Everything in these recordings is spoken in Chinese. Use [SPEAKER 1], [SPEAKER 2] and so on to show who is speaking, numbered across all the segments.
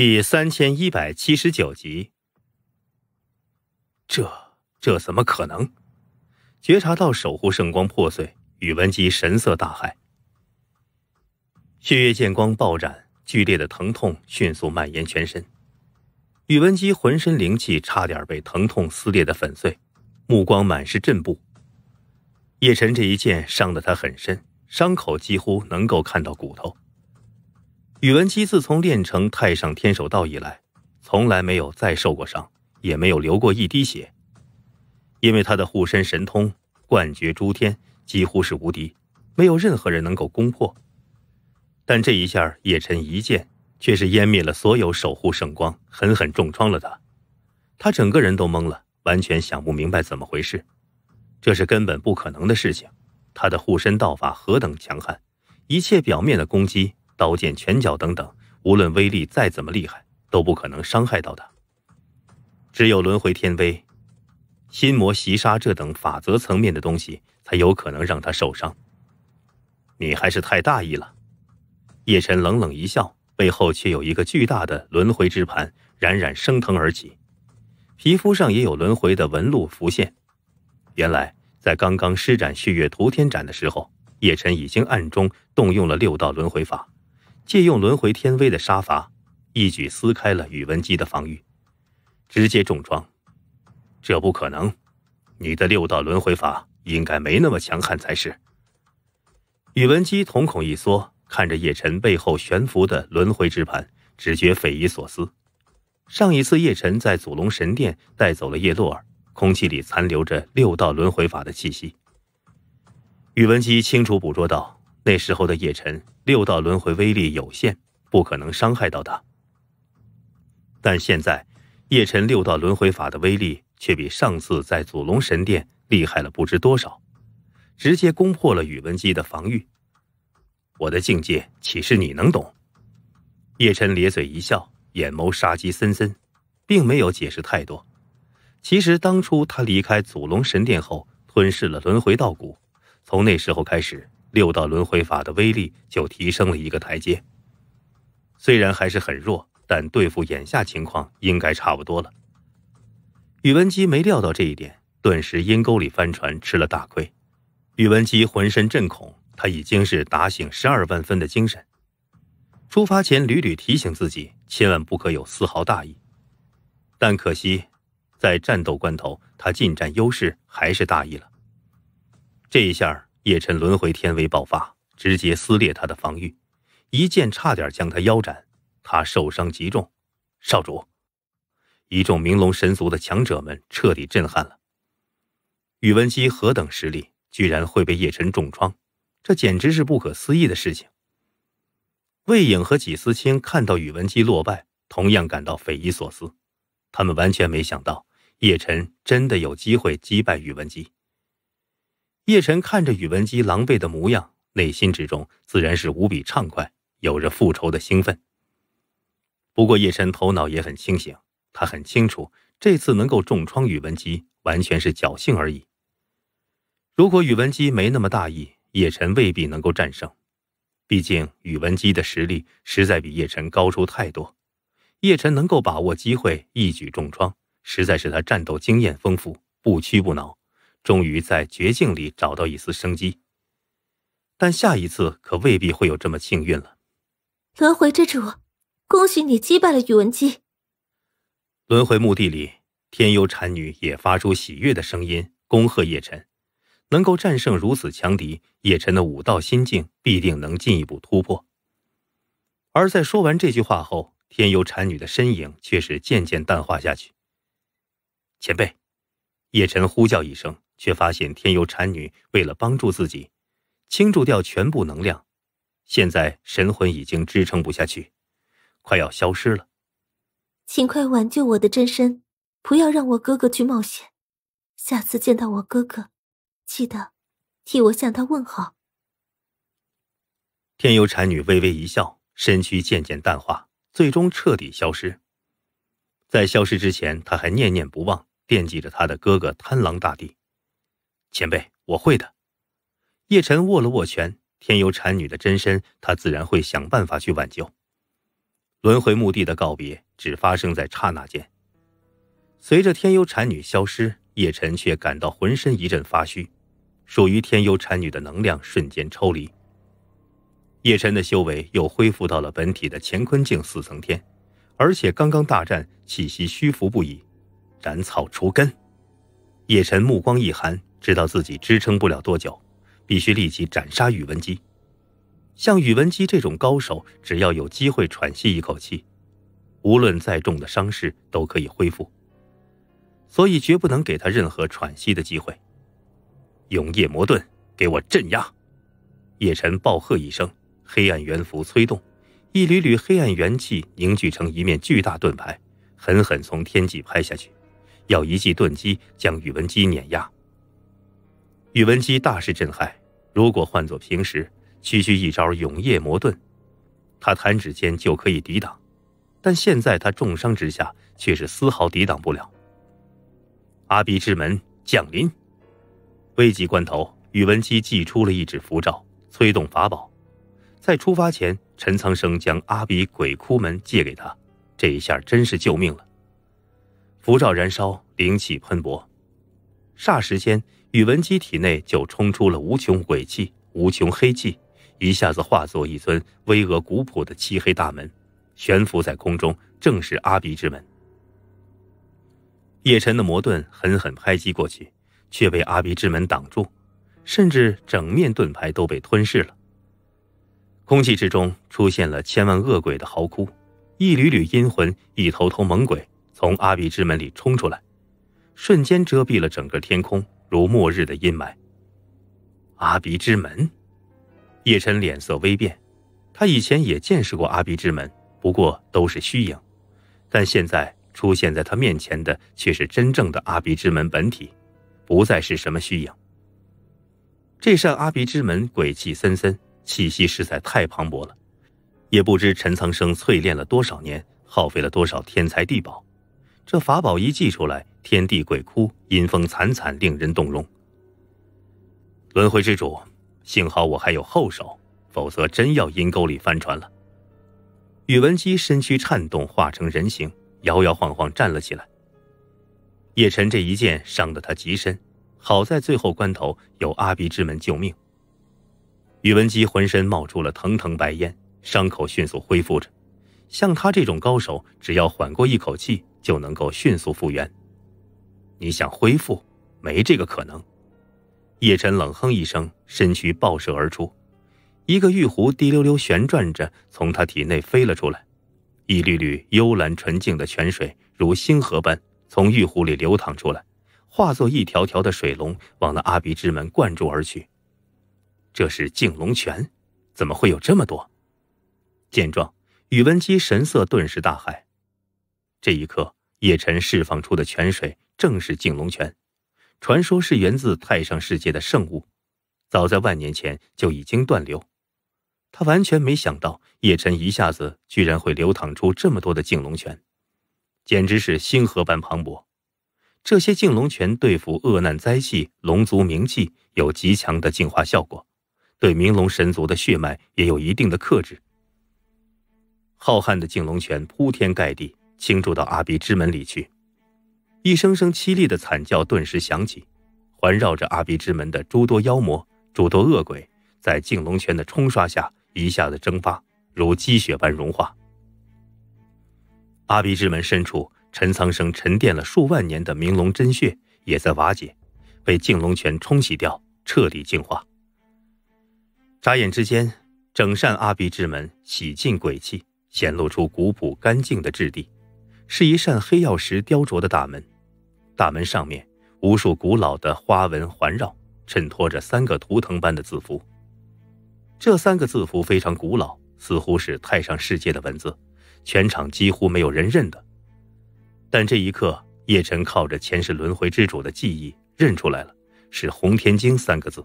[SPEAKER 1] 第三千一百七十九集，这这怎么可能？觉察到守护圣光破碎，宇文姬神色大骇，血月剑光爆斩，剧烈的疼痛迅速蔓延全身，宇文姬浑身灵气差点被疼痛撕裂的粉碎，目光满是震怖。叶辰这一剑伤得他很深，伤口几乎能够看到骨头。宇文积自从练成太上天手道以来，从来没有再受过伤，也没有流过一滴血，因为他的护身神通冠绝诸天，几乎是无敌，没有任何人能够攻破。但这一下，叶辰一剑却是湮灭了所有守护圣光，狠狠重创了他。他整个人都懵了，完全想不明白怎么回事。这是根本不可能的事情。他的护身道法何等强悍，一切表面的攻击。刀剑、拳脚等等，无论威力再怎么厉害，都不可能伤害到他。只有轮回天威、心魔袭杀这等法则层面的东西，才有可能让他受伤。你还是太大意了。叶辰冷冷一笑，背后却有一个巨大的轮回之盘冉冉升腾而起，皮肤上也有轮回的纹路浮现。原来，在刚刚施展血月屠天斩的时候，叶辰已经暗中动用了六道轮回法。借用轮回天威的杀伐，一举撕开了宇文姬的防御，直接重创。这不可能！你的六道轮回法应该没那么强悍才是。宇文姬瞳孔一缩，看着叶辰背后悬浮的轮回之盘，只觉匪夷所思。上一次叶辰在祖龙神殿带走了叶落儿，空气里残留着六道轮回法的气息。宇文姬清楚捕捉到。那时候的叶辰六道轮回威力有限，不可能伤害到他。但现在，叶辰六道轮回法的威力却比上次在祖龙神殿厉害了不知多少，直接攻破了宇文姬的防御。我的境界岂是你能懂？叶辰咧嘴一笑，眼眸杀机森森，并没有解释太多。其实当初他离开祖龙神殿后，吞噬了轮回道骨，从那时候开始。六道轮回法的威力就提升了一个台阶，虽然还是很弱，但对付眼下情况应该差不多了。宇文姬没料到这一点，顿时阴沟里翻船，吃了大亏。宇文姬浑身震恐，他已经是打醒十二万分的精神，出发前屡屡提醒自己，千万不可有丝毫大意。但可惜，在战斗关头，他近战优势还是大意了，这一下。叶辰轮回天威爆发，直接撕裂他的防御，一剑差点将他腰斩。他受伤极重。少主，一众明龙神族的强者们彻底震撼了。宇文姬何等实力，居然会被叶辰重创？这简直是不可思议的事情。魏影和纪思清看到宇文姬落败，同样感到匪夷所思。他们完全没想到，叶辰真的有机会击败宇文姬。叶晨看着宇文姬狼狈的模样，内心之中自然是无比畅快，有着复仇的兴奋。不过，叶晨头脑也很清醒，他很清楚这次能够重创宇文姬完全是侥幸而已。如果宇文姬没那么大意，叶晨未必能够战胜。毕竟，宇文姬的实力实在比叶晨高出太多。叶晨能够把握机会一举重创，实在是他战斗经验丰富，不屈不挠。终于在绝境里找到一丝生机，但下一次可未必会有这么幸运了。轮回之主，恭喜你击败了宇文姬。轮回墓地里，天幽禅女也发出喜悦的声音，恭贺叶辰，能够战胜如此强敌。叶辰的武道心境必定能进一步突破。而在说完这句话后，天幽禅女的身影却是渐渐淡化下去。前辈，叶辰呼叫一声。却发现天游禅女为了帮助自己，倾注掉全部能量，现在神魂已经支撑不下去，快要消失了。请快挽救我的真身，不要让我哥哥去冒险。下次见到我哥哥，记得替我向他问好。天游禅女微微一笑，身躯渐渐淡化，最终彻底消失。在消失之前，她还念念不忘，惦记着她的哥哥贪狼大帝。前辈，我会的。叶晨握了握拳，天幽禅女的真身，他自然会想办法去挽救。轮回墓地的告别只发生在刹那间，随着天幽禅女消失，叶晨却感到浑身一阵发虚，属于天幽禅女的能量瞬间抽离。叶晨的修为又恢复到了本体的乾坤境四层天，而且刚刚大战，气息虚浮不已。斩草除根，叶晨目光一寒。知道自己支撑不了多久，必须立即斩杀宇文姬。像宇文姬这种高手，只要有机会喘息一口气，无论再重的伤势都可以恢复。所以绝不能给他任何喘息的机会。永夜魔盾，给我镇压！叶晨暴喝一声，黑暗元符催动，一缕缕黑暗元气凝聚成一面巨大盾牌，狠狠从天际拍下去，要一记盾击将宇文姬碾压。宇文姬大是震撼，如果换作平时，区区一招永夜魔盾，他弹指间就可以抵挡，但现在他重伤之下，却是丝毫抵挡不了。阿鼻之门降临，危急关头，宇文姬祭出了一纸符咒，催动法宝。在出发前，陈苍生将阿鼻鬼哭门借给他，这一下真是救命了。符咒燃烧，灵气喷薄，霎时间。宇文基体内就冲出了无穷鬼气、无穷黑气，一下子化作一尊巍峨古朴的漆黑大门，悬浮在空中，正是阿鼻之门。叶辰的魔盾狠狠拍击过去，却被阿鼻之门挡住，甚至整面盾牌都被吞噬了。空气之中出现了千万恶鬼的嚎哭，一缕缕阴魂、一头头猛鬼从阿鼻之门里冲出来，瞬间遮蔽了整个天空。如末日的阴霾，阿鼻之门。叶辰脸色微变，他以前也见识过阿鼻之门，不过都是虚影。但现在出现在他面前的却是真正的阿鼻之门本体，不再是什么虚影。这扇阿鼻之门鬼气森森，气息实在太磅礴了。也不知陈苍生淬炼了多少年，耗费了多少天才地宝，这法宝一祭出来。天地鬼哭，阴风惨惨，令人动容。轮回之主，幸好我还有后手，否则真要阴沟里翻船了。宇文姬身躯颤动，化成人形，摇摇晃晃站了起来。叶辰这一剑伤得他极深，好在最后关头有阿鼻之门救命。宇文姬浑身冒出了腾腾白烟，伤口迅速恢复着。像他这种高手，只要缓过一口气，就能够迅速复原。你想恢复？没这个可能。叶晨冷哼一声，身躯爆射而出，一个玉壶滴溜溜旋转着从他体内飞了出来，一缕缕幽蓝纯净的泉水如星河般从玉壶里流淌出来，化作一条条的水龙往那阿鼻之门灌注而去。这是净龙泉，怎么会有这么多？见状，宇文姬神色顿时大骇。这一刻，叶晨释放出的泉水。正是镜龙泉，传说是源自太上世界的圣物，早在万年前就已经断流。他完全没想到，叶辰一下子居然会流淌出这么多的镜龙泉，简直是星河般磅礴。这些镜龙泉对付恶难灾气、龙族冥气有极强的净化效果，对冥龙神族的血脉也有一定的克制。浩瀚的镜龙泉铺天盖地倾注到阿鼻之门里去。一声声凄厉的惨叫顿时响起，环绕着阿鼻之门的诸多妖魔、诸多恶鬼，在净龙泉的冲刷下一下子蒸发，如积雪般融化。阿鼻之门深处，陈苍生沉淀了数万年的明龙真血也在瓦解，被净龙泉冲洗掉，彻底净化。眨眼之间，整扇阿鼻之门洗净鬼气，显露出古朴干净的质地，是一扇黑曜石雕琢的大门。大门上面，无数古老的花纹环绕，衬托着三个图腾般的字符。这三个字符非常古老，似乎是太上世界的文字，全场几乎没有人认得。但这一刻，叶晨靠着前世轮回之主的记忆认出来了，是洪天京三个字。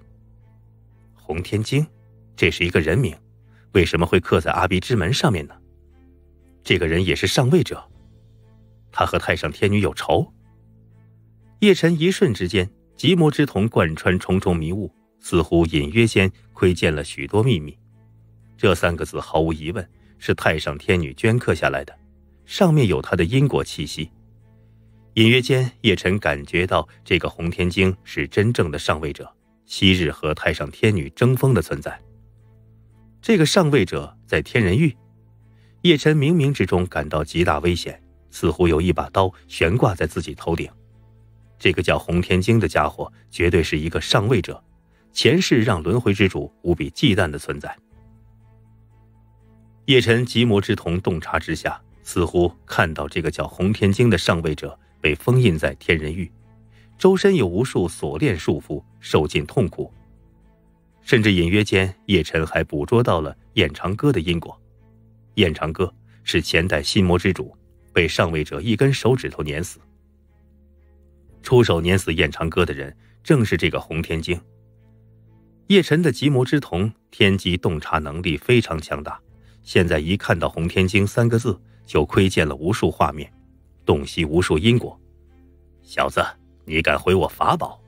[SPEAKER 1] 洪天京，这是一个人名，为什么会刻在阿鼻之门上面呢？这个人也是上位者，他和太上天女有仇？叶晨一瞬之间，极魔之瞳贯穿重重迷雾，似乎隐约间窥见了许多秘密。这三个字毫无疑问是太上天女镌刻下来的，上面有她的因果气息。隐约间，叶晨感觉到这个洪天经是真正的上位者，昔日和太上天女争锋的存在。这个上位者在天人域，叶晨冥冥之中感到极大危险，似乎有一把刀悬挂在自己头顶。这个叫洪天京的家伙，绝对是一个上位者，前世让轮回之主无比忌惮的存在。叶辰极魔之瞳洞察之下，似乎看到这个叫洪天京的上位者被封印在天人域，周身有无数锁链束缚，受尽痛苦。甚至隐约间，叶晨还捕捉到了燕长歌的因果。燕长歌是前代心魔之主，被上位者一根手指头碾死。出手碾死燕长歌的人，正是这个洪天惊。叶晨的极魔之瞳，天机洞察能力非常强大。现在一看到“洪天惊”三个字，就窥见了无数画面，洞悉无数因果。小子，你敢毁我法宝？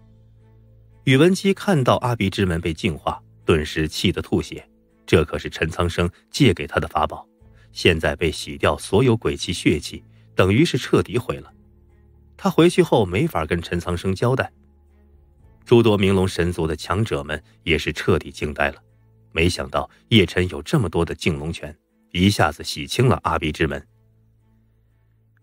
[SPEAKER 1] 宇文七看到阿鼻之门被净化，顿时气得吐血。这可是陈苍生借给他的法宝，现在被洗掉所有鬼气血气，等于是彻底毁了。他回去后没法跟陈苍生交代。诸多明龙神族的强者们也是彻底惊呆了，没想到叶辰有这么多的净龙泉，一下子洗清了阿鼻之门。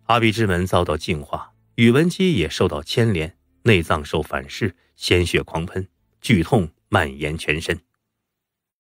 [SPEAKER 1] 阿鼻之门遭到净化，宇文姬也受到牵连，内脏受反噬，鲜血狂喷，剧痛蔓延全身。